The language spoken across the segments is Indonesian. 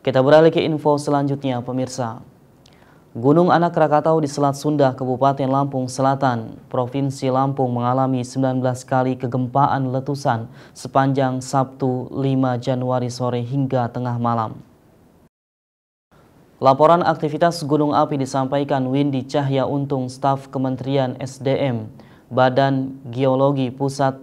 Kita beralih ke info selanjutnya, pemirsa. Gunung Anak Krakatau di Selat Sunda, Kabupaten Lampung Selatan, Provinsi Lampung mengalami 19 kali kegempaan letusan sepanjang Sabtu 5 Januari sore hingga tengah malam. Laporan aktivitas gunung api disampaikan Windy Cahya Untung, staf Kementerian SDM, Badan Geologi Pusat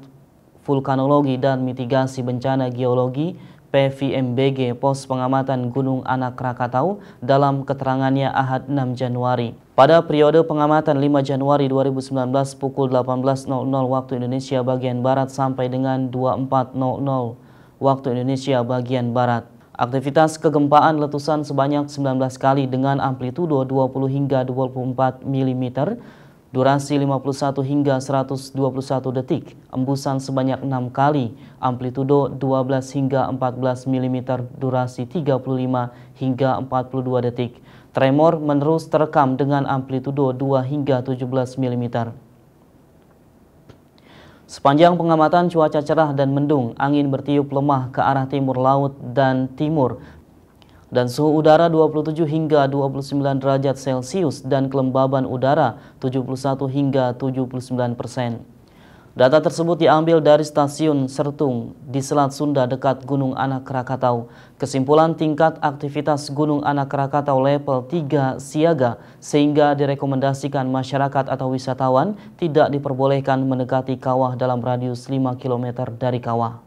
Vulkanologi dan Mitigasi Bencana Geologi PVMBG Pos Pengamatan Gunung Anak Krakatau dalam keterangannya Ahad 6 Januari. Pada periode pengamatan 5 Januari 2019 pukul 18.00 waktu Indonesia bagian Barat sampai dengan 24.00 waktu Indonesia bagian Barat. Aktivitas kegempaan letusan sebanyak 19 kali dengan amplitudo 20 hingga 24 mm Durasi 51 hingga 121 detik, embusan sebanyak 6 kali, amplitudo 12 hingga 14 mm, durasi 35 hingga 42 detik. Tremor menerus terekam dengan amplitudo 2 hingga 17 mm. Sepanjang pengamatan cuaca cerah dan mendung, angin bertiup lemah ke arah timur laut dan timur dan suhu udara 27 hingga 29 derajat Celcius dan kelembaban udara 71 hingga 79 persen. Data tersebut diambil dari stasiun Sertung di Selat Sunda dekat Gunung Anak Krakatau. Kesimpulan tingkat aktivitas Gunung Anak Krakatau level 3 siaga sehingga direkomendasikan masyarakat atau wisatawan tidak diperbolehkan mendekati kawah dalam radius 5 km dari kawah.